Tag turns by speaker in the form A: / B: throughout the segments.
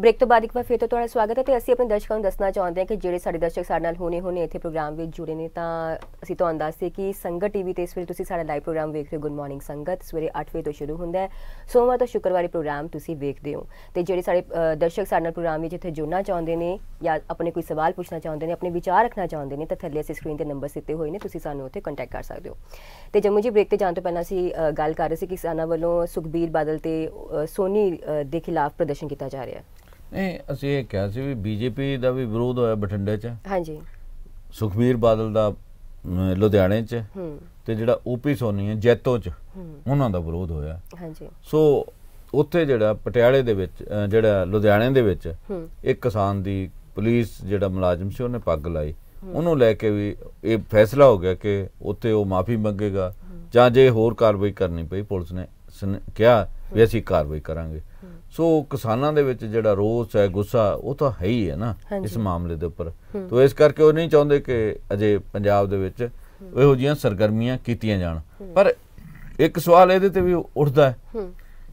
A: break ਤੋਂ ਬਾਅਦ ਇੱਕ ਵਾਰ ਫਿਰ ਤੋਂ ਤੁਹਾਡਾ ਸਵਾਗਤ ਹੈ ਤੇ ਅਸੀਂ ਆਪਣੇ ਦਰਸ਼ਕਾਂ ਨੂੰ ਦੱਸਣਾ ਚਾਹੁੰਦੇ ਹਾਂ ਕਿ ਜਿਹੜੇ ਸਾਡੇ ਦਰਸ਼ਕ ਸਾਡੇ ਨਾਲ ਹੋਣੇ ਹੋਣੇ ਇੱਥੇ ਪ੍ਰੋਗਰਾਮ ਵਿੱਚ ਜੁੜੇ ਨੇ ਤਾਂ ਅਸੀਂ ਤੁਹਾਨੂੰ ਦੱਸਦੇ ਕਿ ਸੰਗਤ ਟੀਵੀ ਤੇ ਇਸ ਵੇਲੇ ਤੁਸੀਂ ਸਾਡਾ ਲਾਈਵ ਪ੍ਰੋਗਰਾਮ ਵੇਖ ਰਹੇ ਹੋ ਗੁੱਡ ਮਾਰਨਿੰਗ ਸੰਗਤ ਸਵੇਰੇ 8 ਵਜੇ ਤੋਂ ਸ਼ੁਰੂ ਹੁੰਦਾ ਹੈ ਸੋਮਵਾਰ ਤੋਂ ਸ਼ੁੱਕਰਵਾਰ ਪ੍ਰੋਗਰਾਮ ਤੁਸੀਂ ਵੇਖਦੇ ਹੋ ਤੇ ਜਿਹੜੇ ਸਾਡੇ ਦਰਸ਼ਕ ਸਾਡੇ ਨਾਲ ਪ੍ਰੋਗਰਾਮ ਵਿੱਚ ਇੱਥੇ ਜੁੜਨਾ ਚਾਹੁੰਦੇ ਨੇ ਜਾਂ ਆਪਣੇ ਕੋਈ ਸਵਾਲ ਪੁੱਛਣਾ ਚਾਹੁੰਦੇ ਨੇ ਆਪਣੇ ਵਿਚਾਰ ਰੱਖਣਾ ਚਾਹੁੰਦੇ ਨੇ ਤਾਂ ਥੱਲੇ ਅਸੀਂ ਸਕਰੀਨ ਤੇ ਨੰਬਰ ਦਿੱਤੇ ਹੋਏ ਨੇ ਤੁਸੀਂ ਸਾਨੂੰ ਉੱਥੇ ਕੰਟੈਕਟ ਕਰ ਸਕਦੇ ਹੋ ਤੇ ਜੰਮੂ ਜੀ ਬ੍ਰੇਕ ਤੇ ਜਾਣ ਤੋਂ ਪਹਿਲਾਂ ਅਸੀਂ ਗੱਲ ਕਰ ਰਹੇ ਸੀ ਕਿ ਸਾਨਾ ਵੱਲੋਂ ਸੁਖਬੀਰ ਬਾਦਲ ਤੇ ਸੋਨੀ ਦੇ ਖਿਲਾਫ ਪ੍ਰਦਰਸ਼ਨ ਕੀਤਾ ਜਾ ਰਿਹਾ ਹੈ
B: ਨਹੀਂ ਅਸੀਂ ਇਹ ਕਿਹਾ ਸੀ ਵੀ ਬੀਜੇਪੀ ਦਾ ਵੀ ਵਿਰੋਧ ਹੋਇਆ ਬਠਿੰਡੇ 'ਚ ਹਾਂਜੀ ਸੁਖਬੀਰ ਬਾਦਲ ਦਾ ਲੁਧਿਆਣੇ 'ਚ ਤੇ ਜਿਹੜਾ ਓਪੀ ਸੋਨੀ ਹੈ ਜੈਤੋ 'ਚ ਉਹਨਾਂ ਦਾ ਵਿਰੋਧ ਹੋਇਆ ਹਾਂਜੀ ਸੋ ਉੱਥੇ ਜਿਹੜਾ ਪਟਿਆਲੇ ਦੇ ਵਿੱਚ ਜਿਹੜਾ ਲੁਧਿਆਣੇ ਦੇ ਵਿੱਚ ਇੱਕ ਕਿਸਾਨ ਦੀ ਪੁਲਿਸ ਜਿਹੜਾ ਮੁਲਾਜ਼ਮ ਸੀ ਉਹਨੇ ਪੱਗ ਲਾਈ ਉਹਨੂੰ ਲੈ ਕੇ ਵੀ ਇਹ ਫੈਸਲਾ ਹੋ ਗਿਆ ਕਿ ਉੱਥੇ ਉਹ ਮਾਫੀ ਮੰਗੇਗਾ ਜਾਂ ਜੇ ਹੋਰ ਕਾਰਵਾਈ ਕਰਨੀ ਪਈ ਪੁਲਿਸ ਨੇ ਕਿਹਾ ਵੀ ਅਸੀਂ ਕਾਰਵਾਈ ਕਰਾਂਗੇ ਸੋ ਕਿਸਾਨਾਂ ਦੇ ਵਿੱਚ ਜਿਹੜਾ ਰੋਸ ਹੈ ਗੁੱਸਾ ਉਹ ਤਾਂ ਹੈ ਹੀ ਹੈ ਨਾ ਇਸ ਮਾਮਲੇ ਦੇ ਉੱਪਰ ਤੋਂ ਇਸ ਕਰਕੇ ਉਹ ਨਹੀਂ ਚਾਹੁੰਦੇ ਕਿ ਅਜੇ ਪੰਜਾਬ ਦੇ ਵਿੱਚ ਇਹੋ ਜੀਆਂ ਸਰਗਰਮੀਆਂ ਕੀਤੀਆਂ ਜਾਣ ਪਰ ਇੱਕ ਸਵਾਲ ਇਹਦੇ ਤੇ ਵੀ ਉੱਠਦਾ ਹੈ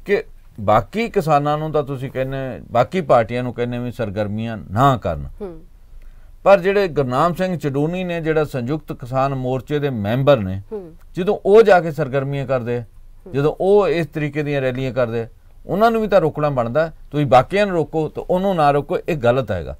B: ਕਿ ਬਾਕੀ ਕਿਸਾਨਾਂ ਨੂੰ ਤਾਂ ਤੁਸੀਂ ਕਹਿੰਦੇ ਬਾਕੀ ਪਾਰਟੀਆਂ ਨੂੰ ਕਹਿੰਦੇ ਵੀ ਸਰਗਰਮੀਆਂ ਨਾ ਕਰਨ ਪਰ ਜਿਹੜੇ ਗੁਰਨਾਮ ਸਿੰਘ ਚਡੂਨੀ ਨੇ ਜਿਹੜਾ ਸੰਯੁਕਤ ਕਿਸਾਨ ਮੋਰਚੇ ਦੇ ਮੈਂਬਰ ਨੇ ਜਦੋਂ ਉਹ ਜਾ ਕੇ ਸਰਗਰਮੀਆਂ ਕਰਦੇ ਜਦੋਂ ਉਹ ਇਸ ਤਰੀਕੇ ਦੀਆਂ ਰੈਲੀਆਂ ਕਰਦੇ ਉਹਨਾਂ ਨੂੰ ਵੀ ਤਾਂ ਰੋਕਣਾ ਬਣਦਾ ਤੁਸੀਂ ਬਾਕੀਆਂ ਨੂੰ ਰੋਕੋ ਤੇ ਉਹਨੂੰ ਨਾ ਰੋਕੋ ਇਹ ਗਲਤ ਹੈਗਾ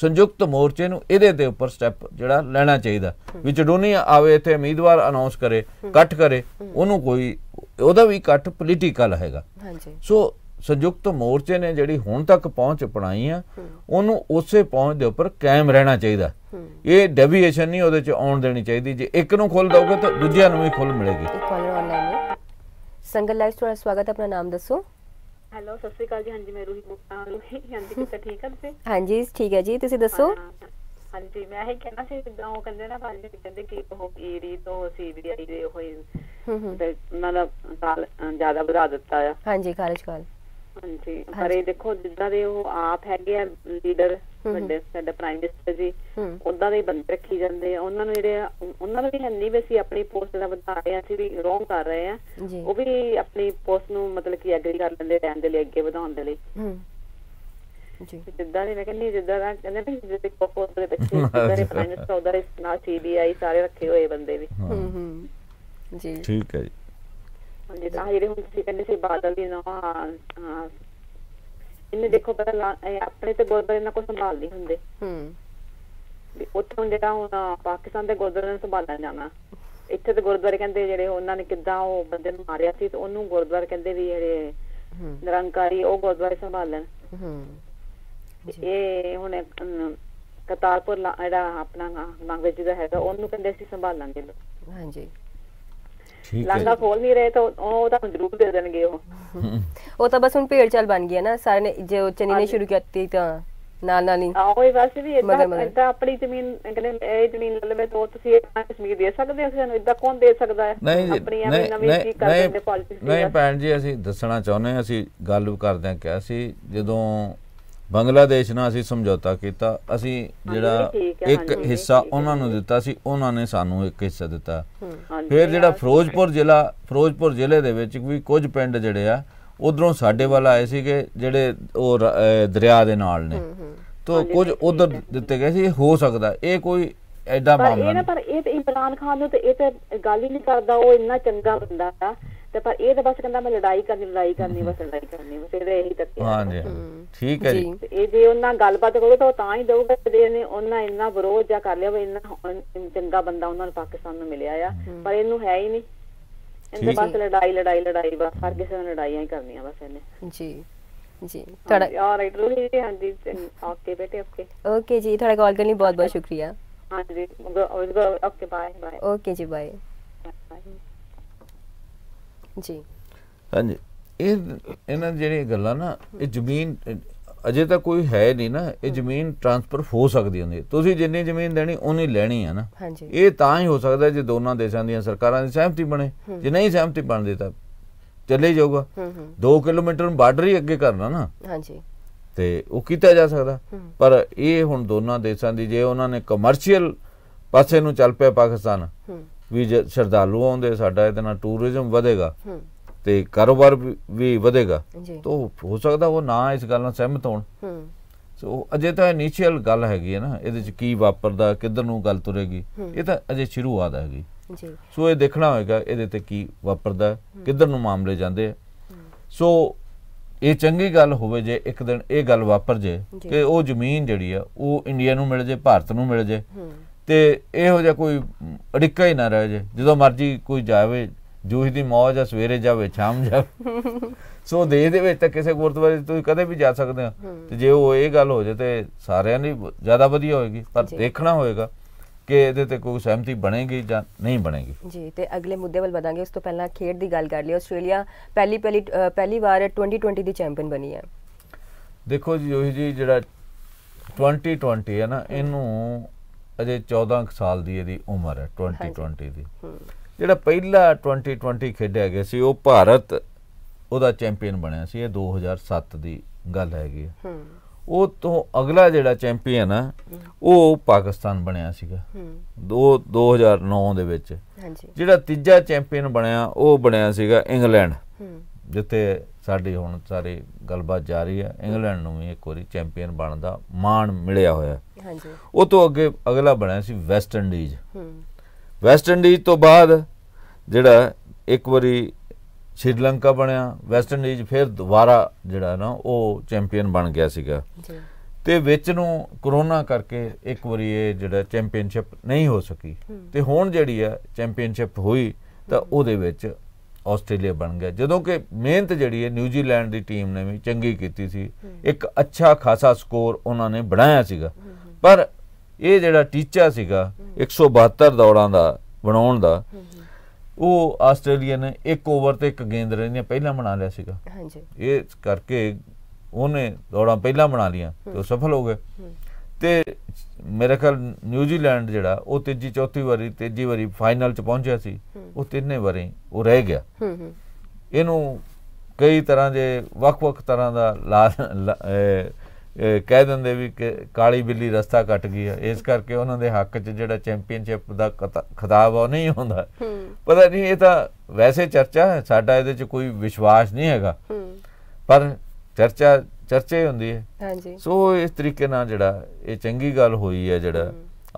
B: ਸੰਯੁਕਤ ਮੋਰਚੇ ਨੂੰ ਇਹਦੇ ਦੇ ਉੱਪਰ ਸਟੈਪ ਜਿਹੜਾ ਲੈਣਾ ਚਾਹੀਦਾ ਵਿੱਚ ਡੋਨੀ ਆਵੇ ਤੇ ਉਮੀਦਵਾਰ ਅਨਾਉਂਸ ਕਰੇ ਕੱਟ ਕਰੇ ਉਹਨੂੰ ਕੋਈ ਉਹਦਾ ਵੀ ਕੱਟ ਪੋਲੀਟੀਕਲ ਹੈਗਾ ਹਾਂਜੀ ਸੋ ਸੰਯੁਕਤ ਮੋਰਚੇ ਨੇ ਜਿਹੜੀ ਹੁਣ ਤੱਕ ਪਹੁੰਚ ਪਣਾਈ ਆ ਉਹਨੂੰ ਉਸੇ ਪਹੁੰਚ ਦੇ ਉੱਪਰ ਕਾਇਮ ਰਹਿਣਾ ਚਾਹੀਦਾ ਇਹ ਡੈਵੀਏਸ਼ਨ ਨਹੀਂ ਉਹਦੇ ਚ ਆਉਣ ਦੇਣੀ ਚਾਹੀਦੀ ਜੇ ਇੱਕ ਨੂੰ ਖੁੱਲ ਦੋਗੇ ਤਾਂ ਦੂਜਿਆਂ ਨੂੰ ਵੀ ਖੁੱਲ
A: ਮਿਲੇਗੀ ਸੰਗਲ ਲਾਈਵ ਤੁਹਾਡਾ ਸਵਾਗਤ ਆਪਣਾ ਨਾਮ ਦੱਸੋ ਹੈਲੋ ਸਤਿ ਸ਼੍ਰੀ ਅਕਾਲ ਜੀ ਹਾਂਜੀ ਮੈਂ ਰੂਹੀ
C: ਹਾਂਜੀ ਕਿੱਥੇ ਠੀਕ ਆ ਤੁਸੀਂ ਹਾਂਜੀ
A: ਠੀਕ ਹੈ ਜੀ ਤੁਸੀਂ ਦੱਸੋ
C: ਹਾਂਜੀ ਮੈਂ ਇਹ ਕਹਿਣਾ ਸੀ ਜਿੱਦਾਂ ਉਹ ਕਹਿੰਦੇ ਨਾ ਭਾਜੀ ਕਹਿੰਦੇ ਕਿ ਉਹ ਈਰੀ ਤੋਂ ਆਈ ਦੇ ਹੋਏ ਨਾਲ ਕਾਲ ਜ਼ਿਆਦਾ ਵਧਾ ਦਿੱਤਾ ਆ
A: ਹਾਂਜੀ ਕਾਲਜ ਕਾਲ
C: ਹਾਂਜੀ ਪਰ ਇਹ ਦੇਖੋ ਜਿੱਦਾਂ ਦੇ ਉਹ ਆਪ ਹੈਗੇ ਆ ਲੀਡਰ ਵੱਡੇ ਸਾਡੇ ਪ੍ਰਾਈਮ ਮਿਨਿਸਟਰ ਜੀ ਉਹਨਾਂ ਦੇ ਬੰਦੇ ਰੱਖੀ ਜਾਂਦੇ ਆ ਉਹਨਾਂ ਨੂੰ ਜਿਹੜੇ ਉਹਨਾਂ ਨੂੰ ਵੀ ਹੰਨੀ ਵੀ ਸੀ ਆਪਣੀ ਪੋਸਟ ਦਾ ਵਧਾ ਰਹੇ ਆ ਸੀ ਵੀ ਰੋਂਗ ਕਰ ਰਹੇ ਆ ਉਹ ਵੀ ਆਪਣੀ ਪੋਸਟ ਨੂੰ ਮਤਲਬ ਕਿ ਐਗਰੀ ਕਰ ਲੈਂਦੇ ਟਾਈਮ ਦੇ ਲਈ ਅੱਗੇ ਵਧਾਉਣ ਦੇ ਲਈ ਜੀ ਜਿੱਦਾਂ ਨਹੀਂ ਮੈਂ ਕਹਿੰਦੀ ਜਿੱਦਾਂ ਦਾ ਕਹਿੰਦੇ ਵੀ ਦੇ ਕੋਪੋਸ ਦੇ ਬੱਚੇ ਜਿੱਦਾਂ ਦੇ ਪ੍ਰਾਈਮ ਮਿਨਿਸਟਰ ਉਹਦਾ ਇਸ ਨਾਲ ਸੀਬੀਆਈ ਸਾਰੇ ਰੱਖੇ ਹੋਏ ਬੰਦੇ ਵੀ ਹੂੰ ਹੂੰ
A: ਜੀ ਠੀਕ ਹੈ ਜੀ
C: ਜਿੱਦਾਂ ਜਿਹੜੇ ਹੁਣ ਸੀ ਕਹਿੰਦੇ ਸੀ ਬਾਦਲ ਦੀ ਨਾ ਇਹਨੇ ਦੇਖੋ ਪਹਿਲਾਂ ਆਪਣੇ ਤੇ ਗੁਰਦੁਆਰੇ ਨਾ ਕੋ ਸੰਭਾਲ ਨਹੀਂ ਹੁੰਦੇ ਹੂੰ ਵੀ ਉੱਥੋਂ ਜਿਹੜਾ ਹੁਣ ਪਾਕਿਸਤਾਨ ਦੇ ਗੁਰਦੁਆਰੇ ਨੂੰ ਸੰਭਾਲਣ ਜਾਣਾ ਇੱਥੇ ਤੇ ਗੁਰਦੁਆਰੇ ਕਹਿੰਦੇ ਜਿਹੜੇ ਉਹਨਾਂ ਨੇ ਕਿੱਦਾਂ ਉਹ ਬੰਦੇ ਨੂੰ ਮਾਰਿਆ ਸੀ ਤੇ ਉਹਨੂੰ ਗੁਰਦੁਆਰੇ ਕਹਿੰਦੇ ਵੀ ਇਹ ਨਿਰੰਕਾਰੀ ਉਹ ਗੁਰਦੁਆਰੇ ਸੰਭਾਲਣ ਹੂੰ ਇਹ ਹੁਣ ਕਤਾਰਪੁਰ ਜਿਹੜਾ ਆਪਣਾ ਲੰਗਵੇਜ ਦਾ ਹੈਗਾ ਉਹਨੂੰ ਕਹਿੰਦੇ ਅਸੀਂ ਸੰਭਾਲਾਂਗੇ
A: ਹਾਂਜੀ ਲਾਂਗਾ
C: ਖੋਲ ਨਹੀਂ ਰਹੇ ਤਾਂ ਉਹ ਤਾਂ ਜ਼ਰੂਰ ਦੇ ਦੇਣਗੇ ਉਹ
A: ਉਹ ਤਾਂ ਬਸ ਹੁਣ ਭੇੜ ਚਾਲ ਬਣ ਗਿਆ ਨਾ ਸਾਰੇ ਨੇ ਜੇ ਚਨੀ ਨੇ ਸ਼ੁਰੂ ਕੀਤੀ ਤਾਂ ਨਾਲ ਨਾਲ ਹੀ ਆਹੋ ਇਹ ਵੈਸੇ ਵੀ ਇਦਾਂ ਇਦਾਂ
C: ਆਪਣੀ ਜ਼ਮੀਨ ਕਹਿੰਦੇ ਇਹ ਜ਼ਮੀਨ ਲੈ ਲਵੇ ਤਾਂ ਤੁਸੀਂ ਇਹ ਕਸ਼ਮੀਰ ਦੇ ਸਕਦੇ ਹੋ ਸਾਨੂੰ ਇਦਾਂ ਕੌਣ ਦੇ ਸਕਦਾ ਹੈ ਆਪਣੀ ਐਵੇਂ ਨਵੀਂ ਕੀ ਕਰਦੇ ਨੇ ਪੋਲਿਟਿਕਸ ਨਹੀਂ
B: ਭੈਣ ਜੀ ਅਸੀਂ ਦੱਸਣਾ ਚਾਹੁੰਦੇ ਹਾਂ ਅਸੀਂ ਗੱਲ ਕਰਦੇ ਹਾਂ ਕਿਹਾ ਸੀ ਜਦੋਂ ਬੰਗਲਾਦੇਸ਼ ਨਾਲ ਅਸੀਂ ਸਮਝੌਤਾ ਕੀਤਾ ਅਸੀਂ ਜਿਹੜਾ ਇੱਕ ਹਿੱਸਾ ਉਹਨਾਂ ਨੂੰ ਦਿੱਤਾ ਸੀ ਉਹਨਾਂ ਨੇ ਸਾਨੂੰ ਇੱਕ ਹਿੱਸਾ ਦਿੱਤਾ ਫਿਰ ਜਿਹੜਾ ਫਿਰੋਜ਼ਪੁਰ ਜ਼ਿਲ੍ਹਾ ਫਿਰੋਜ਼ਪੁਰ ਜ਼ਿਲ੍ਹੇ ਦੇ ਵਿੱਚ ਵੀ ਕੁਝ ਪਿੰਡ ਜਿਹੜੇ ਆ ਉਧਰੋਂ ਸਾਡੇ ਵੱਲ ਆਏ ਸੀਗੇ ਜਿਹੜੇ ਉਹ ਦਰਿਆ ਦੇ ਨਾਲ ਨੇ ਤੋ ਕੁਝ ਉਧਰ ਦਿੱਤੇ ਗਏ ਸੀ ਹੋ ਸਕਦਾ ਇਹ ਕੋਈ ਐਡਾ ਮਾਮਲਾ ਨਹੀਂ ਪਰ
C: ਇਹ ਤੇ ਇਮਰਾਨ ਖਾਨ ਨੂੰ ਤੇ ਇਹ ਤੇ ਗੱਲ ਹੀ ਨਹੀਂ ਕਰਦਾ ਉਹ ਇੰਨਾ ਚੰਗਾ ਬੰਦਾ ਆ ਤੇ ਪਰ ਇਹ ਤਾਂ ਬਸ ਕਹਿੰਦਾ ਮੈਂ ਲੜਾਈ ਕਰਨੀ ਲੜਾਈ ਕਰਨੀ ਬਸ ਲੜਾਈ ਕਰਨੀ ਬਸ ਇਹਦਾ ਇਹੀ
B: ਹਾਂ ਹਾਂਜੀ ਠੀਕ ਹੈ ਜੀ
C: ਇਹ ਜੇ ਉਹਨਾਂ ਗੱਲਬਾਤ ਕਰੋ ਤਾਂ ਤਾਂ ਹੀ ਦਊਗਾ ਜੇ ਨੇ ਉਹਨਾਂ ਇੰਨਾ ਵਿਰੋਧ ਜਾਂ ਕਰ ਲਿਆ ਵੀ ਇੰਨਾ ਚੰਗਾ ਬੰਦਾ ਉਹਨਾਂ ਨੂੰ ਪਾਕਿਸਤਾਨ ਨੂੰ ਮਿਲਿਆ ਆ ਪਰ ਇਹਨੂੰ ਹੈ ਹੀ ਨਹੀਂ ਇਹਦੇ ਬਸ ਲੜਾਈ ਲੜਾਈ ਲੜਾਈ ਬਸ ਹਰ ਕਿਸੇ ਨਾਲ ਲੜਾਈਆਂ ਹੀ ਕਰਨੀਆਂ ਬਸ ਇਹਨੇ
A: ਜੀ ਜੀ ਤੁਹਾਡਾ
C: ਆਲਰਾਈਟ ਹਾਂ ਹਾਂਜੀ ਓਕੇ ਬੇਟੇ ਓਕੇ
A: ਓਕੇ ਜੀ ਤੁਹਾਡਾ ਕਾਲ ਕਰਨ ਲਈ ਬਹੁਤ ਬਹੁਤ ਸ਼ੁਕਰੀਆ ਹਾਂਜੀ ਓਕੇ ਬਾਏ ਬਾਏ ਓਕੇ ਜੀ ਬਾਏ ਬਾਏ ਜੀ
B: ਹਾਂ ਜੀ ਇਹ ਇਹਨਾਂ ਜਿਹੜੀਆਂ ਗੱਲਾਂ ਨਾ ਇਹ ਜ਼ਮੀਨ ਅਜੇ ਤਾਂ ਕੋਈ ਹੈ ਨਹੀਂ ਨਾ ਇਹ ਜ਼ਮੀਨ ਟ੍ਰਾਂਸਫਰ ਹੋ ਸਕਦੀ ਹੁੰਦੀ ਤੁਸੀਂ ਜਿੰਨੀ ਜ਼ਮੀਨ ਦੇਣੀ ਉਹਨੇ ਲੈਣੀ ਹੈ ਨਾ ਇਹ ਤਾਂ ਹੀ ਹੋ ਸਕਦਾ ਜੇ ਦੋਨਾਂ ਦੇਸ਼ਾਂ ਦੀਆਂ ਸਰਕਾਰਾਂ ਦੀ ਸਹਿਮਤੀ ਬਣੇ ਜੇ ਨਹੀਂ ਸਹਿਮਤੀ ਬਣਦੀ ਤਾਂ ਚੱਲੇ ਜਾਊਗਾ 2 ਕਿਲੋਮੀਟਰ ਬਾਰਡਰ ਹੀ ਅੱਗੇ ਕਰਨਾ ਨਾ ਹਾਂਜੀ ਤੇ ਉਹ ਕੀਤਾ ਜਾ ਸਕਦਾ ਪਰ ਇਹ ਹੁਣ ਦੋਨਾਂ ਦੇਸ਼ਾਂ ਦੀ ਜੇ ਉਹਨਾਂ ਨੇ ਕਮਰਸ਼ੀਅਲ ਪਾਸੇ ਨੂੰ ਚੱਲ ਪਿਆ ਪਾਕਿਸਤਾਨ ਵੀ ਸ਼ਰਧਾਲੂ ਆਉਂਦੇ ਸਾਡਾ ਇਹਦੇ ਨਾਲ ਟੂਰਿਜ਼ਮ ਵਧੇਗਾ ਤੇ ਕਾਰੋਬਾਰ ਵੀ ਵਧੇਗਾ ਤੋ ਹੋ ਸਕਦਾ ਉਹ ਨਾ ਇਸ ਗੱਲ ਨਾਲ ਸਹਿਮਤ ਹੋਣ ਸੋ ਅਜੇ ਤਾਂ ਇਨੀਸ਼ੀਅਲ ਗੱਲ ਹੈਗੀ ਹੈ ਨਾ ਇਹਦੇ ਚ ਕੀ ਵਾਪਰਦਾ ਕਿੱਧਰ ਨੂੰ ਗੱਲ ਤੁਰੇਗੀ ਇਹ ਤਾਂ ਅਜੇ ਸ਼ੁਰੂਆਤ ਹੈਗੀ ਜੀ ਸੋ ਇਹ ਦੇਖਣਾ ਹੋਏਗਾ ਇਹਦੇ ਤੇ ਕੀ ਵਾਪਰਦਾ ਕਿੱਧਰ ਨੂੰ ਮਾਮਲੇ ਜਾਂਦੇ ਸੋ ਇਹ ਚੰਗੀ ਗੱਲ ਹੋਵੇ ਜੇ ਇੱਕ ਦਿਨ ਇਹ ਗੱਲ ਵਾਪਰ ਜੇ ਕਿ ਉਹ ਜ਼ਮੀਨ ਜਿਹੜੀ ਆ ਉਹ ਇੰਡੀਆ ਨੂੰ ਮਿਲ ਜੇ ਭਾਰਤ ਨੂੰ ਮਿਲ ਜੇ ਤੇ ਇਹੋ ਜਿਹਾ ਕੋਈ ਅੜਿੱਕਾ ਹੀ ਨਾ ਰਹਿ ਜੇ ਜਦੋਂ ਮਰਜ਼ੀ ਕੋਈ ਜਾਵੇ ਜੋਸ਼ ਦੀ ਮੌਜ ਆ ਸਵੇਰੇ ਜਾਵੇ ਸ਼ਾਮ ਜਾਵੇ ਸੋ ਦੇ ਦੇ ਵਿੱਚ ਤਾਂ ਕਿਸੇ ਗੁਰਦੁਆਰੇ ਤੁਸੀਂ ਕਦੇ ਵੀ ਜਾ ਸਕਦੇ ਹੋ ਤੇ ਜੇ ਉਹ ਇਹ ਗੱਲ ਹੋ ਜੇ ਤੇ ਸਾਰਿਆਂ ਲਈ ਜ਼ਿਆਦਾ ਵਧੀਆ ਹੋਏਗੀ ਪਰ ਦੇਖਣਾ ਹੋਏਗਾ ਕਿ ਇਹਦੇ ਤੇ ਕੋਈ ਸਹਿਮਤੀ ਬਣੇਗੀ ਜਾਂ ਨਹੀਂ ਬਣੇਗੀ
A: ਜੀ ਤੇ ਅਗਲੇ ਮੁੱਦੇ ਵੱਲ ਵਧਾਂਗੇ ਉਸ ਤੋਂ ਪਹਿਲਾਂ ਖੇਡ ਦੀ ਗੱਲ ਕਰ ਲਈ ਆਸਟ੍ਰੇਲੀਆ ਪਹਿਲੀ ਪਹਿਲੀ ਪਹਿਲੀ ਵਾਰ 2020 ਦੀ ਚੈਂਪੀਅਨ ਬਣੀ ਹੈ
B: ਦੇਖੋ ਜੀ ਉਹੀ ਜੀ ਜਿਹੜਾ 2020 ਹੈ ਨਾ ਇਹਨੂੰ ਅਜੇ 14 ਸਾਲ ਦੀ ਇਹਦੀ ਉਮਰ ਹੈ 2020 ਦੀ ਜਿਹੜਾ ਪਹਿਲਾ 2020 ਖੇਡਿਆ ਗਿਆ ਸੀ ਉਹ ਭਾਰਤ ਉਹਦਾ ਚੈਂਪੀਅਨ ਬਣਿਆ ਸੀ ਇਹ 2007 ਦੀ ਗੱਲ ਹੈਗੀ ਹੂੰ ਉਹ ਤੋਂ ਅਗਲਾ ਜਿਹੜਾ ਚੈਂਪੀਅਨ ਆ ਉਹ ਪਾਕਿਸਤਾਨ ਬਣਿਆ ਸੀਗਾ 2 2009 ਦੇ ਵਿੱਚ ਹਾਂਜੀ ਜਿਹੜਾ ਤੀਜਾ ਚੈਂਪੀਅਨ ਬਣਿਆ ਉਹ ਬਣਿਆ ਸੀਗਾ ਇੰਗਲੈਂਡ ਹੂੰ ਜਿੱਥੇ ਸਾਡੀ ਹੁਣ ਸਾਰੀ ਗੱਲਬਾਤ ਜਾਰੀ ਹੈ ਇੰਗਲੈਂਡ ਨੂੰ ਵੀ ਇੱਕ ਵਾਰੀ ਚੈਂਪੀਅਨ ਬਣਨ ਦਾ ਮਾਣ ਮਿਲਿਆ ਹੋਇਆ ਹਾਂਜੀ ਉਹ ਤੋਂ ਅੱਗੇ ਅਗਲਾ ਬਣਿਆ ਸੀ ਵੈਸਟ ਇੰਡੀਜ਼ ਵੈਸਟ ਇੰਡੀਜ਼ ਤੋਂ ਬਾਅਦ ਜਿਹੜਾ ਇੱਕ ਵਾਰੀ ਸ਼੍ਰੀਲੰਕਾ ਬਣਿਆ ਵੈਸਟ ਇੰਡੀਜ਼ ਫਿਰ ਦੁਬਾਰਾ ਜਿਹੜਾ ਨਾ ਉਹ ਚੈਂਪੀਅਨ ਬਣ ਗਿਆ ਸੀਗਾ ਜੀ ਤੇ ਵਿੱਚ ਨੂੰ ਕਰੋਨਾ ਕਰਕੇ ਇੱਕ ਵਾਰੀ ਇਹ ਜਿਹੜਾ ਚੈਂਪੀਅਨਸ਼ਿਪ ਨਹੀਂ ਹੋ ਸਕੀ ਤੇ ਹੁਣ ਜਿਹੜੀ ਆ ਚੈਂਪੀਅਨਸ਼ਿਪ ਹੋਈ ਤਾਂ ਉਹਦੇ ਵਿੱਚ ਆਸਟ੍ਰੇਲੀਆ ਬਣ ਗਿਆ ਜਦੋਂ ਕਿ ਮਿਹਨਤ ਜਿਹੜੀ ਹੈ ਨਿਊਜ਼ੀਲੈਂਡ ਦੀ ਟੀਮ ਨੇ ਵੀ ਚੰਗੀ ਕੀਤੀ ਸੀ ਇੱਕ ਅੱਛਾ ਖਾਸਾ ਸਕੋਰ ਉਹਨਾਂ ਨੇ ਬਣਾਇਆ ਸੀਗਾ ਪਰ ਇਹ ਜਿਹੜਾ ਟੀਚਾ ਸੀਗਾ 172 ਦੌੜਾਂ ਦਾ ਬਣਾਉਣ ਦਾ ਉਹ ਆਸਟ੍ਰੇਲੀਆ ਨੇ ਇੱਕ ਓਵਰ ਤੇ ਇੱਕ ਗੇਂਦ ਰਹਿੰਦੀਆਂ ਪਹਿਲਾਂ ਬਣਾ ਲਿਆ ਸੀਗਾ ਹਾਂਜੀ ਇਹ ਕਰਕੇ ਉਹਨੇ ਦੌੜਾਂ ਪਹਿਲਾਂ ਬਣਾ ਲੀਆਂ ਤੇ ਉਹ ਸਫਲ ਹੋ ਗਏ ਤੇ ਮੇਰੇ ਖਿਆਲ ਨਿਊਜ਼ੀਲੈਂਡ ਜਿਹੜਾ ਉਹ ਤੀਜੀ ਚੌਥੀ ਵਾਰੀ ਤੀਜੀ ਵਾਰੀ ਫਾਈਨਲ ਚ ਪਹੁੰਚਿਆ ਸੀ ਉਹ ਤਿੰਨੇ ਵਾਰੀ ਉਹ ਰਹਿ ਗਿਆ ਇਹਨੂੰ ਕਈ ਤਰ੍ਹਾਂ ਦੇ ਵੱਖ-ਵੱਖ ਤਰ੍ਹਾਂ ਦਾ ਕਹਿ ਦਿੰਦੇ ਵੀ ਕਾਲੀ ਬਿੱਲੀ ਰਸਤਾ ਕੱਟ ਗਈ ਹੈ ਇਸ ਕਰਕੇ ਉਹਨਾਂ ਦੇ ਹੱਕ 'ਚ ਜਿਹੜਾ ਚੈਂਪੀਅਨਸ਼ਿਪ ਦਾ ਖਿਤਾਬ ਉਹ ਨਹੀਂ ਹੁੰਦਾ ਪਤਾ ਨਹੀਂ ਇਹ ਤਾਂ ਵੈਸੇ ਚਰਚਾ ਹੈ ਸਾਡਾ ਇਹਦੇ 'ਚ ਕੋਈ ਵਿਸ਼ਵਾਸ ਨਹੀਂ ਹੈਗਾ ਪਰ ਚਰਚਾ ਚਰਚੇ ਹੁੰਦੀ ਹੈ ਹਾਂਜੀ ਸੋ ਇਸ ਤਰੀਕੇ ਨਾਲ ਜਿਹੜਾ ਇਹ ਚੰਗੀ ਗੱਲ ਹੋਈ ਹੈ ਜਿਹੜਾ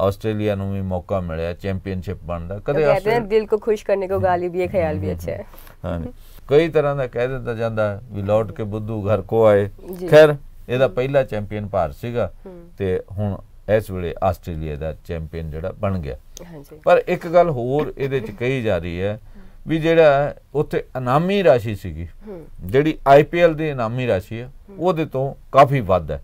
B: ਆਸਟ੍ਰੇਲੀਆ ਨੂੰ ਵੀ ਮੌਕਾ ਮਿਲਿਆ ਚੈਂਪੀਅਨਸ਼ਿਪ ਬਣਦਾ ਕਦੇ ਆਸਟ੍ਰੇਲੀਆ
A: ਦਿਲ ਕੋ ਖੁਸ਼ ਕਰਨੇ ਕੋ ਗਾਲੀ ਵੀ ਇਹ ਖਿਆਲ ਵੀ ਅੱਛਾ ਹੈ
B: ਹਾਂ ਕਈ ਤਰ੍ਹਾਂ ਦਾ ਕਹਿ ਦਿੱਤਾ ਜਾਂਦਾ ਵੀ ਲੌਟ ਕੇ ਬੁੱਧੂ ਘਰ ਕੋ ਆਏ ਖੈਰ ਇਹਦਾ ਪਹਿਲਾ ਚੈਂਪੀਅਨ ਭਾਰਤ ਸੀਗਾ ਤੇ ਹੁਣ ਇਸ ਵੇਲੇ ਆਸਟ੍ਰੇਲੀਆ ਦਾ ਚੈਂਪੀਅਨ ਜਿਹੜਾ ਬਣ ਗਿਆ ਹਾਂਜੀ ਪਰ ਇੱਕ ਗੱਲ ਹੋਰ ਇਹਦੇ ਚ ਕਹੀ ਜਾ ਰਹੀ ਹੈ ਵੀ ਜਿਹੜਾ ਉੱਥੇ ਇਨਾਮੀ ਰਾਸ਼ੀ ਸੀਗੀ ਜਿਹੜੀ ਆਈਪੀਐਲ ਦੀ ਇਨਾਮੀ ਰਾਸ਼ੀ ਹੈ ਉਹਦੇ ਤੋਂ ਕਾਫੀ ਵੱਧ ਹੈ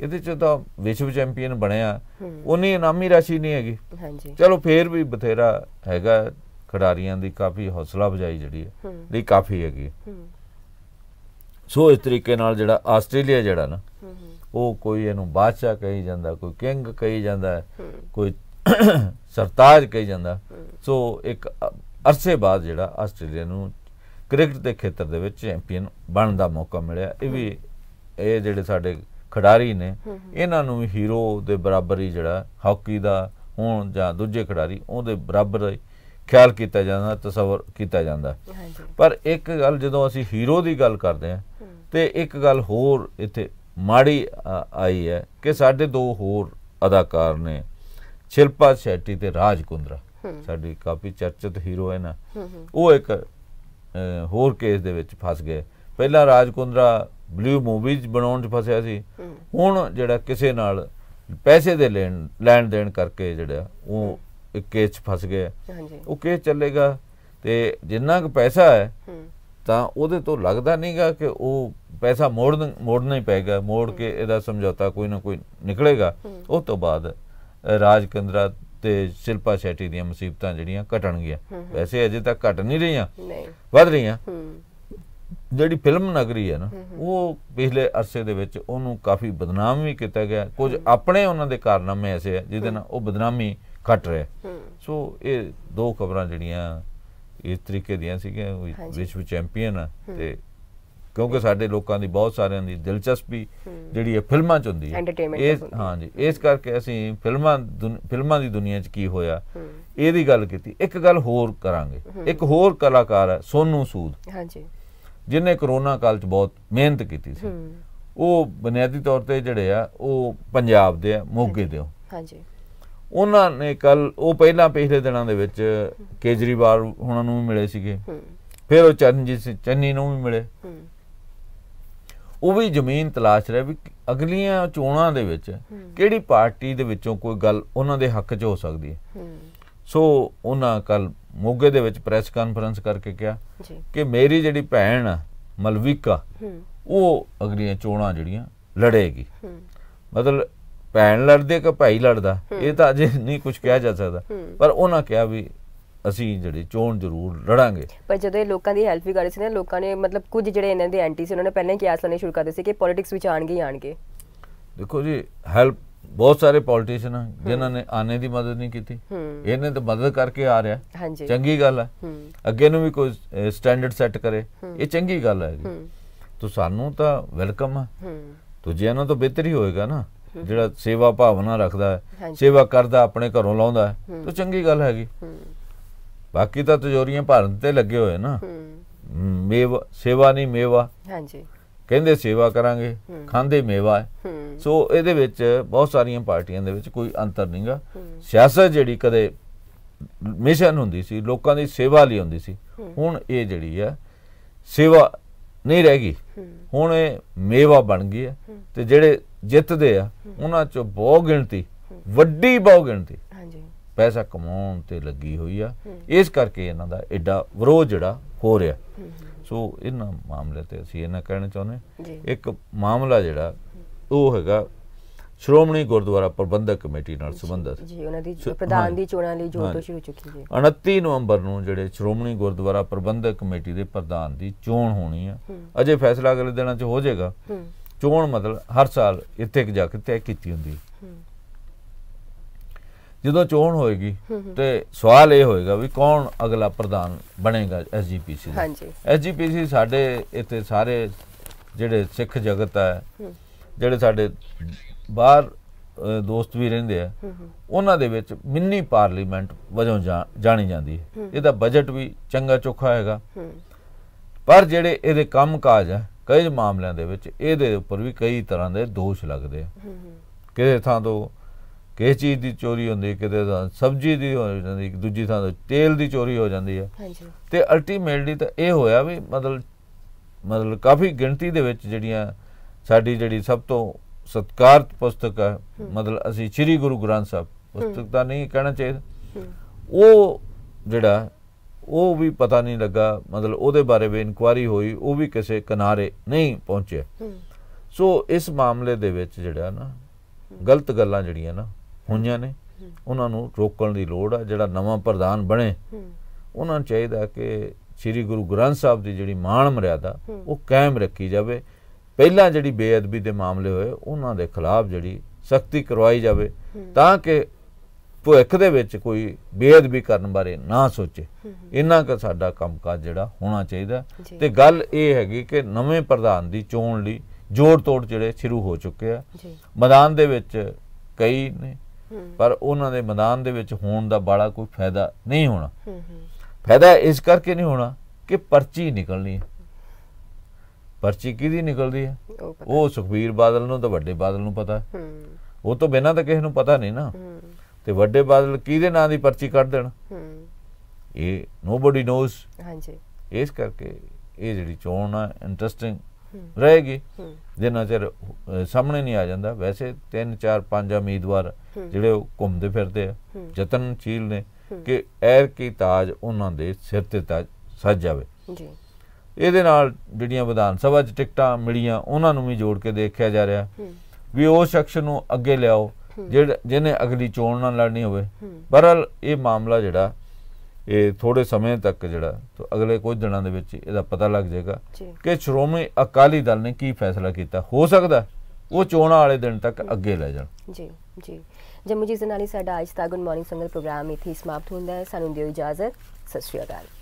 B: ਇਹਦੇ ਚ ਤਾਂ ਵਿਸ਼ਵ ਚੈਂਪੀਅਨ ਬਣਿਆ ਉਹਨੇ ਇਨਾਮੀ ਰਾਸ਼ੀ ਨਹੀਂ ਹੈਗੀ ਹਾਂਜੀ ਚਲੋ ਫੇਰ ਵੀ ਬਥੇਰਾ ਹੈਗਾ ਖਿਡਾਰੀਆਂ ਦੀ ਕਾਫੀ ਹੌਸਲਾ ਵਜਾਈ ਜਿਹੜੀ ਹੈ ਲਈ ਕਾਫੀ ਹੈਗੀ ਸੋ ਇਸ ਤਰੀਕੇ ਨਾਲ ਜਿਹੜਾ ਆਸਟ੍ਰੇਲੀਆ ਜਿਹੜਾ ਨਾ ਉਹ ਕੋਈ ਇਹਨੂੰ ਬਾਦਸ਼ਾਹ ਕਹੀ ਜਾਂਦਾ ਕੋਈ ਕਿੰਗ ਕਹੀ ਜਾਂਦਾ ਕੋਈ ਸਰਤਾਜ ਕਹੀ ਜਾਂਦਾ ਸੋ ਇੱਕ ਅਰਸੇ ਬਾਅਦ ਜਿਹੜਾ ਆਸਟ੍ਰੇਲੀਆ ਨੂੰ ਕ੍ਰਿਕਟ ਦੇ ਖੇਤਰ ਦੇ ਵਿੱਚ ਚੈਂਪੀਅਨ ਬਣਨ ਦਾ ਮੌਕਾ ਮਿਲਿਆ ਇਹ ਵੀ ਇਹ ਜਿਹੜੇ ਸਾਡੇ ਖਿਡਾਰੀ ਨੇ ਇਹਨਾਂ ਨੂੰ ਹੀਰੋ ਦੇ ਬਰਾਬਰ ਹੀ ਜਿਹੜਾ ਹਾਕੀ ਦਾ ਹੋਣ ਜਾਂ ਦੂਜੇ ਖਿਡਾਰੀ ਉਹਦੇ ਬਰਾਬਰ ਖਿਆਲ ਕੀਤਾ ਜਾਂਦਾ ਤਸਵਰ ਕੀਤਾ ਜਾਂਦਾ ਪਰ ਇੱਕ ਗੱਲ ਜਦੋਂ ਅਸੀਂ ਹੀਰੋ ਦੀ ਗੱਲ ਕਰਦੇ ਹਾਂ ਤੇ ਇੱਕ ਗੱਲ ਹੋਰ ਇੱਥੇ ਮਾੜੀ ਆਈ ਹੈ ਕਿ ਸਾਡੇ ਦੋ ਹੋਰ ਅਦਾਕਾਰ ਨੇ ਛਿਲਪਾ ਸ਼ੈਟੀ ਤੇ ਰਾਜ ਕੁੰਦਰਾ ਸਾਡੀ ਕਾਫੀ ਚਰਚਿਤ ਹੀਰੋ ਹੈ ਨਾ ਉਹ ਇੱਕ ਹੋਰ ਕੇਸ ਦੇ ਵਿੱਚ ਫਸ ਗਏ ਪਹਿਲਾਂ ਰਾਜ ਕੁੰਦਰਾ ਬਲੂ ਮੂਵੀਜ਼ ਬਣਾਉਣ 'ਚ ਫਸਿਆ ਸੀ ਹੁਣ ਜਿਹੜਾ ਕਿਸੇ ਨਾਲ ਪੈਸੇ ਦੇ ਲੈਣ ਲੈਣ ਦੇਣ ਕਰਕੇ ਜਿਹੜਾ ਉਹ ਇੱਕ ਕੇਸ 'ਚ ਫਸ ਗਿਆ ਹਾਂਜੀ ਉਹ ਕੇਸ ਚੱਲੇਗਾ ਤੇ ਜਿੰਨਾ ਕੁ ਪੈਸਾ ਹੈ ਤਾਂ ਉਹਦੇ ਤੋਂ ਲੱਗਦਾ ਨਹੀਂਗਾ ਕਿ ਉਹ ਪੈਸਾ ਮੋੜ ਮੋੜਨਾ ਹੀ ਪੈਗਾ ਮੋੜ ਕੇ ਇਹਦਾ ਸਮਝੌਤਾ ਕੋਈ ਨਾ ਕੋਈ ਨਿਕਲੇਗਾ ਉਸ ਤੋਂ ਬਾਅਦ ਰਾਜਕੰਦਰਾ ਤੇ ਸ਼ਿਲਪਾ ਸ਼ੈਟੀ ਦੀਆਂ ਮੁਸੀਬਤਾਂ ਜਿਹੜੀਆਂ ਘਟਣਗੀਆਂ ਵੈਸੇ ਅਜੇ ਤੱਕ ਘਟ ਨਹੀਂ ਰਹੀਆਂ ਵਧ ਰਹੀਆਂ ਜਿਹੜੀ ਫਿਲਮ ਨਗਰੀ ਹੈ ਨਾ ਉਹ ਪਿਛਲੇ ਅਰਸੇ ਦੇ ਵਿੱਚ ਉਹਨੂੰ ਕਾਫੀ ਬਦਨਾਮ ਵੀ ਕੀਤਾ ਗਿਆ ਕੁਝ ਆਪਣੇ ਉਹਨਾਂ ਦੇ ਕਾਰਨਾਮੇ ਐਸੇ ਆ ਜਿਹਦੇ ਨਾਲ ਉਹ ਬਦਨਾਮੀ ਘਟ ਰਿਹਾ ਸੋ ਇਹ ਦੋ ਖਬਰਾਂ ਜਿਹੜੀਆਂ ਇਸ ਤਰੀਕੇ ਦੀਆਂ ਸੀਗੀਆਂ ਵਿਸ਼ਵ ਚੈਂਪੀਅਨ ਆ ਤੇ ਕਿਉਂਕਿ ਸਾਡੇ ਲੋਕਾਂ ਦੀ ਬਹੁਤ ਸਾਰਿਆਂ ਦੀ ਦਿਲਚਸਪੀ ਜਿਹੜੀ ਇਹ ਫਿਲਮਾਂ ਚ ਹੁੰਦੀ ਹੈ ਇਸ ਹਾਂਜੀ ਇਸ ਕਰਕੇ ਅਸੀਂ ਫਿਲਮਾਂ ਫਿਲਮਾਂ ਦੀ ਦੁਨੀਆ ਚ ਕੀ ਹੋਇਆ ਇਹਦੀ ਗੱਲ ਕੀਤੀ ਇੱਕ ਗੱਲ ਹੋਰ ਕਰਾਂਗੇ ਇੱਕ ਹੋਰ ਕਲਾਕਾਰ ਹੈ ਸੋਨੂ ਸੂਦ ਹਾਂਜੀ ਜਿਨੇ ਕਰੋਨਾ ਕਾਲ 'ਚ ਬਹੁਤ ਮਿਹਨਤ ਕੀਤੀ ਸੀ ਉਹ ਬੁਨਿਆਦੀ ਤੌਰ ਤੇ ਜਿਹੜੇ ਆ ਉਹ ਪੰਜਾਬ ਦੇ ਆ ਮੋਗੇ ਦੇ ਆ ਹਾਂਜੀ ਉਹਨਾਂ ਨੇ ਕੱਲ ਉਹ ਪਹਿਲਾਂ ਪਿਛਲੇ ਦਿਨਾਂ ਦੇ ਵਿੱਚ ਕੇਜਰੀਵਾਲ ਉਹਨਾਂ ਨੂੰ ਵੀ ਮਿਲੇ ਸੀਗੇ ਫਿਰ ਉਹ ਚਰਨਜੀਤ ਚੰਨੀ ਨੂੰ ਵੀ ਮਿਲੇ ਉਹ ਵੀ ਜ਼ਮੀਨ ਤਲਾਸ਼ ਰਿਹਾ ਵੀ ਅਗਲੀਆਂ ਚੋਣਾਂ ਦੇ ਵਿੱਚ ਕਿਹੜੀ ਪਾਰਟੀ ਦੇ ਵਿੱਚੋਂ ਕੋਈ ਗੱਲ ਉਹਨਾਂ ਦੇ ਹੱਕ 'ਚ ਹੋ ਸਕਦੀ ਹੈ ਸੋ ਉਹਨਾਂ ਕੱਲ ਮੋਗੇ ਦੇ ਵਿੱਚ ਪ੍ਰੈਸ ਕਾਨਫਰੰਸ ਕਰਕੇ ਕਿਹਾ ਕਿ ਮੇਰੀ ਜਿਹੜੀ ਭੈਣ ਮਲਵਿਕਾ ਉਹ ਅਗਲੀਆਂ ਚੋਣਾਂ ਜਿਹੜੀਆਂ ਲੜੇਗੀ ਮਤਲਬ ਭੈਣ ਲੜਦੇ ਕਿ ਭਾਈ ਲੜਦਾ ਇਹ ਤਾਂ ਅਜੇ ਨਹੀਂ ਕੁਝ ਕਿਹਾ ਜਾ ਸਕਦਾ ਪਰ ਉਹਨਾਂ ਕਿਹਾ ਵੀ ਅਸੀਂ ਜਿਹੜੀ ਚੋਣ ਜ਼ਰੂਰ ਲੜਾਂਗੇ
A: ਪਰ ਜਦੋਂ ਇਹ ਲੋਕਾਂ ਦੀ ਹੈਲਪ ਵੀ ਕਰਦੇ ਸੀ ਨਾ ਲੋਕਾਂ ਨੇ ਮਤਲਬ ਕੁਝ ਜਿਹੜੇ ਇਹਨਾਂ ਦੇ ਐਂਟੀ ਸੀ ਉਹਨਾਂ ਨੇ ਪਹਿਲਾਂ ਹੀ ਕਿਆਸ ਲਾਣੇ ਸ਼ੁਰੂ ਕਰ ਦਿੱਤੇ ਸੀ ਕਿ ਪੋਲਿਟਿਕਸ ਵਿੱਚ ਆਣਗੇ ਹੀ ਆਣਗੇ
B: ਦੇਖੋ ਜੀ ਹੈਲਪ ਬਹੁਤ ਸਾਰੇ ਪੋਲੀਟੀਸ਼ੀਅਨ ਜਿਨ੍ਹਾਂ ਨੇ ਆਨੇ ਦੀ ਮਦਦ ਨਹੀਂ ਕੀਤੀ ਇਹਨੇ ਤਾਂ ਮਦਦ ਕਰਕੇ ਆ ਰਿਹਾ ਚੰਗੀ ਗੱਲ ਹੈ ਅੱਗੇ ਨੂੰ ਵੀ ਕੋਈ ਸਟੈਂਡਰਡ ਸੈੱਟ ਕਰੇ ਇਹ ਚੰਗੀ ਗੱਲ ਹੈ ਜੀ ਤੋ ਸਾਨੂੰ ਤਾਂ ਵੈਲਕਮ ਆ ਦੂਜਿਆਂ ਨੂੰ ਤਾਂ ਬਿਹਤਰ ਹੀ ਹੋਏਗਾ ਨਾ ਜਿਹੜਾ ਸੇਵਾ ਭਾਵਨਾ ਰੱਖਦਾ ਹੈ ਸੇਵਾ ਕਰਦਾ ਆਪਣੇ ਘਰੋਂ ਲਾਉਂਦਾ ਹੈ ਤੋ ਚੰਗੀ ਗੱਲ ਹੈਗੀ ਬਾਕੀ ਤਾਂ ਤਜੋਰੀਆਂ ਭਰਨ ਤੇ ਲੱਗੇ ਹੋਏ ਨਾ ਮੇਵਾ ਸੇਵਾ ਨਹੀਂ ਮੇਵਾ ਹਾਂਜੀ ਕਹਿੰਦੇ ਸੇਵਾ ਕਰਾਂਗੇ ਖਾਂਦੇ ਮੇਵਾ ਹੈ ਸੋ ਇਹਦੇ ਵਿੱਚ ਬਹੁਤ ਸਾਰੀਆਂ ਪਾਰਟੀਆਂ ਦੇ ਵਿੱਚ ਕੋਈ ਅੰਤਰ ਨਹੀਂਗਾ ਸਿਆਸਤ ਜਿਹੜੀ ਕਦੇ ਮਿਸ਼ਨ ਹੁੰਦੀ ਸੀ ਲੋਕਾਂ ਦੀ ਸੇਵਾ ਲਈ ਹੁੰਦੀ ਸੀ ਹੁਣ ਇਹ ਜਿਹੜੀ ਆ ਸੇਵਾ ਨਹੀਂ ਰਹਿ ਗਈ ਹੁਣ ਇਹ ਮੇਵਾ ਬਣ ਗਈ ਹੈ ਤੇ ਜਿਹੜੇ ਜਿੱਤਦੇ ਆ ਉਹਨਾਂ ਚੋਂ ਬਹੁ ਗਿਣਤੀ ਵੱਡੀ ਬਹੁ ਗਿਣਤੀ ਹਾਂਜੀ ਪੈਸਾ ਕਮਾਉਣ ਤੇ ਲੱਗੀ ਹੋਈ ਆ ਇਸ ਕਰਕੇ ਇਹਨਾਂ ਦਾ ਐਡਾ ਵਿਰੋਧ ਜਿਹੜਾ ਹੋ ਰਿਹਾ ਸੋ ਇਹਨਾਂ ਮਾਮਲੇ ਤੇ ਅਸੀਂ ਇਹਨਾਂ ਕਹਿਣਾ ਚਾਹੁੰਦੇ ਇੱਕ ਮਾਮਲਾ ਜਿਹੜਾ ਉਹ ਹੈਗਾ ਸ਼੍ਰੋਮਣੀ ਗੁਰਦੁਆਰਾ ਪ੍ਰਬੰਧਕ ਕਮੇਟੀ ਨਾਲ ਸੰਬੰਧਿਤ ਜੀ ਉਹਨਾਂ ਦੀ ਪ੍ਰਧਾਨ
A: ਦੀ ਚੋਣਾਂ ਲਈ ਜੋਰ ਸ਼ੁਰੂ ਹੋ ਚੁੱਕੀ ਹੈ
B: 29 ਨਵੰਬਰ ਨੂੰ ਜਿਹੜੇ ਸ਼੍ਰੋਮਣੀ ਗੁਰਦੁਆਰਾ ਪ੍ਰਬੰਧਕ ਕਮੇਟੀ ਦੇ ਪ੍ਰਧਾਨ ਦੀ ਚੋਣ ਹੋਣੀ ਆ ਅਜੇ ਫੈਸਲਾ ਅਗਲੇ ਦਿਨਾਂ 'ਚ ਹੋ ਜਾਏਗਾ ਚੋਣ ਮਤਲਬ ਹਰ ਸਾਲ ਇੱਥੇ ਇੱਕ ਜਾ ਕੇ ਤੈਅ ਕੀਤੀ ਹੁੰਦੀ ਜਦੋਂ ਚੋਣ ਹੋਏਗੀ ਤੇ ਸਵਾਲ ਇਹ ਹੋਏਗਾ ਵੀ ਕੌਣ ਅਗਲਾ ਪ੍ਰਧਾਨ ਬਣੇਗਾ ਐਸਜੀਪੀਸੀ ਦਾ ਹਾਂਜੀ ਐਸਜੀਪੀਸੀ ਸਾਡੇ ਇੱਥੇ ਸਾਰੇ ਜਿਹੜੇ ਸਿੱਖ ਜਗਤ ਹੈ ਜਿਹੜੇ ਸਾਡੇ ਬਾਹਰ ਦੋਸਤ ਵੀ ਰਹਿੰਦੇ ਆ ਉਹਨਾਂ ਦੇ ਵਿੱਚ ਮਿੰਨੀ ਪਾਰਲੀਮੈਂਟ ਵਜੋਂ ਜਾਣੀ ਜਾਂਦੀ ਹੈ ਇਹਦਾ ਬਜਟ ਵੀ ਚੰਗਾ ਚੋਖਾ ਹੈਗਾ ਪਰ ਜਿਹੜੇ ਇਹਦੇ ਕੰਮਕਾਜ ਹੈ ਕਈ ਮਾਮਲਿਆਂ ਦੇ ਵਿੱਚ ਇਹਦੇ ਉੱਪਰ ਵੀ ਕਈ ਤਰ੍ਹਾਂ ਦੇ ਦੋਸ਼ ਲੱਗਦੇ ਆ ਕਿਸੇ ਥਾਂ ਤੋਂ ਕਿਸ ਚੀਜ਼ ਦੀ ਚੋਰੀ ਹੁੰਦੀ ਕਿਤੇ ਤਾਂ ਸਬਜ਼ੀ ਦੀ ਹੋ ਜਾਂਦੀ ਦੂਜੀ ਥਾਂ ਤੇ ਤੇਲ ਦੀ ਚੋਰੀ ਹੋ ਜਾਂਦੀ ਹੈ ਹਾਂਜੀ ਤੇ ਅਲਟੀਮੇਟਲੀ ਤਾਂ ਇਹ ਹੋਇਆ ਵੀ ਮਤਲਬ ਮਤਲਬ ਕਾਫੀ ਗਿਣਤੀ ਦੇ ਵਿੱਚ ਜਿਹੜੀਆਂ ਸਾਡੀ ਜਿਹੜੀ ਸਭ ਤੋਂ ਸਤਕਾਰਤ ਪੁਸਤਕ ਹੈ ਮਤਲਬ ਅਸੀਂ ਸ੍ਰੀ ਗੁਰੂ ਗ੍ਰੰਥ ਸਾਹਿਬ ਪੁਸਤਕ ਤਾਂ ਨਹੀਂ ਕਹਿਣਾ ਚਾਹੀਦਾ ਉਹ ਜਿਹੜਾ ਉਹ ਵੀ ਪਤਾ ਨਹੀਂ ਲੱਗਾ ਮਤਲਬ ਉਹਦੇ ਬਾਰੇ ਵੀ ਇਨਕੁਆਰੀ ਹੋਈ ਉਹ ਵੀ ਕਿਸੇ ਕਿਨਾਰੇ ਨਹੀਂ ਪਹੁੰਚਿਆ ਸੋ ਇਸ ਮਾਮਲੇ ਦੇ ਵਿੱਚ ਜਿਹੜਾ ਨਾ ਗਲਤ ਗੱਲਾਂ ਜਿਹੜੀਆਂ ਨਾ ਹੋਈਆਂ ਨੇ ਉਹਨਾਂ ਨੂੰ ਰੋਕਣ ਦੀ ਲੋੜ ਆ ਜਿਹੜਾ ਨਵਾਂ ਪ੍ਰਧਾਨ ਬਣੇ ਉਹਨਾਂ ਨੂੰ ਚਾਹੀਦਾ ਕਿ ਸ੍ਰੀ ਗੁਰੂ ਗ੍ਰੰਥ ਸਾਹਿਬ ਦੀ ਜਿਹੜੀ ਮਾਣ ਮਰਿਆਦਾ ਉਹ ਕਾਇਮ ਰੱਖੀ ਜਾਵੇ ਪਹਿਲਾਂ ਜਿਹੜੀ ਬੇਅਦਬੀ ਦੇ ਮਾਮਲੇ ਹੋਏ ਉਹਨਾਂ ਦੇ ਖਿਲਾਫ ਜਿਹੜੀ ਸਖਤੀ ਕਰਵਾਈ ਜਾਵੇ ਤਾਂ ਕਿ ਭੁੱਖ ਦੇ ਵਿੱਚ ਕੋਈ ਬੇਅਦਬੀ ਕਰਨ ਬਾਰੇ ਨਾ ਸੋਚੇ ਇਹਨਾਂ ਦਾ ਸਾਡਾ ਕੰਮਕਾਜ ਜਿਹੜਾ ਹੋਣਾ ਚਾਹੀਦਾ ਤੇ ਗੱਲ ਇਹ ਹੈਗੀ ਕਿ ਨਵੇਂ ਪ੍ਰਧਾਨ ਦੀ ਚੋਣ ਲਈ ਜੋੜ ਤੋੜ ਜਿਹੜੇ ਸ਼ੁਰੂ ਹੋ ਚੁੱਕੇ ਆ ਮੈਦਾਨ ਦੇ ਵਿੱਚ ਕਈ ਨੇ ਪਰ ਉਹਨਾਂ ਦੇ ਮੈਦਾਨ ਦੇ ਵਿੱਚ ਹੋਣ ਦਾ ਬਾਲਾ ਕੋਈ ਫਾਇਦਾ ਨਹੀਂ ਹੋਣਾ ਫਾਇਦਾ ਇਸ ਕਰਕੇ ਨਹੀਂ ਹੋਣਾ ਕਿ ਪਰਚੀ ਨਿਕਲਣੀ ਹੈ ਪਰਚੀ ਕਿਹਦੀ ਨਿਕਲਦੀ ਹੈ ਉਹ ਸੁਖਵੀਰ ਬਾਦਲ ਨੂੰ ਤਾਂ ਵੱਡੇ ਬਾਦਲ ਨੂੰ ਪਤਾ ਉਹ ਤੋਂ ਬਿਨਾਂ ਤਾਂ ਕਿਸੇ ਨੂੰ ਪਤਾ ਨਹੀਂ ਨਾ ਤੇ ਵੱਡੇ ਬਾਦਲ ਕਿਹਦੇ ਨਾਂ ਦੀ ਪਰਚੀ ਕੱਢ ਦੇਣ ਇਹ ਨੋਬਡੀ ਨੋਸ ਹਾਂਜੀ ਇਸ ਕਰਕੇ ਇਹ ਜਿਹੜੀ ਚੋਣ ਆ ਇੰਟਰਸਟਿੰਗ ਰਹੇਗੀ ਜਿੰਨਾ ਚਿਰ ਸਾਹਮਣੇ ਨਹੀਂ ਆ ਜਾਂਦਾ ਵੈਸੇ 3 4 5 ਉਮੀਦਵਾਰ ਜਿਹੜੇ ਉਹ ਘੁੰਮਦੇ ਫਿਰਦੇ ਆ ਯਤਨ ਚੀਲ ਨੇ ਕਿ ਐਰ ਕੀ ਤਾਜ ਉਹਨਾਂ ਦੇ ਸਿਰ ਤੇ ਤਾਜ ਸੱਜ ਜਾਵੇ ਜੀ ਇਹਦੇ ਨਾਲ ਜਿਹੜੀਆਂ ਵਿਧਾਨ ਸਭਾ 'ਚ ਟਿਕਟਾਂ ਮਿਲੀਆਂ ਉਹਨਾਂ ਨੂੰ ਵੀ ਜੋੜ ਕੇ ਦੇਖਿਆ ਜਾ ਰਿਹਾ ਵੀ ਉਹ ਸ਼ਖਸ ਨੂੰ ਅੱਗੇ ਲਿਆਓ ਜਿਹਨੇ ਅਗਲੀ ਚੋਣ ਨਾਲ ਲੜਨੀ ਹੋਵੇ ਬਹਰਲ ਇਹ ਮਾਮਲਾ ਜਿਹੜਾ ਇਹ ਥੋੜੇ ਸਮੇਂ ਤੱਕ ਜਿਹੜਾ ਅਗਲੇ ਕੁਝ ਦਿਨਾਂ ਦੇ ਵਿੱਚ ਇਹਦਾ ਪਤਾ ਲੱਗ ਜਾਏਗਾ ਕਿ ਸ਼੍ਰੋਮਣੀ ਅਕਾਲੀ ਦਲ ਨੇ ਕੀ ਫੈਸਲਾ ਕੀਤਾ ਹੋ ਸਕਦਾ ਉਹ ਚੋਣਾਂ ਵਾਲੇ ਦਿਨ ਤੱਕ ਅੱਗੇ ਲੈ ਜਾਣ
A: ਜੀ ਜੀ ਜੰਮੂ ਜੀ ਜਨਾਲੀ ਸਾਡਾ ਅੱਜ ਦਾ ਗੁੱਡ ਮਾਰਨਿੰਗ ਸੰਗਤ ਪ੍ਰੋਗਰਾਮ ਇਥੇ ਸਮਾਪਤ ਹੁੰਦਾ ਹੈ ਸਾਨੂੰ ਦਿਓ ਇਜਾਜ਼ਤ ਸਤਿ ਸ਼੍ਰੀ ਅਕਾਲ